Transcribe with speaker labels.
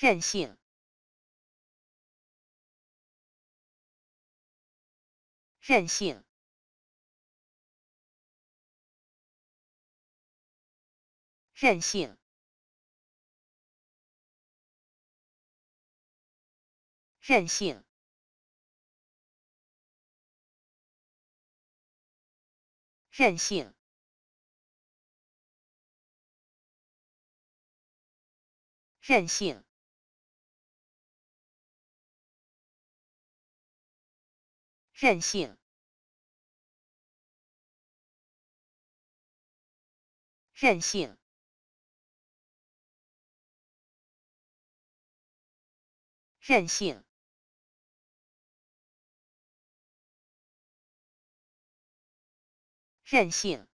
Speaker 1: 任性，任性，任性，任性，任性，任性。任性，任性，任性，任性。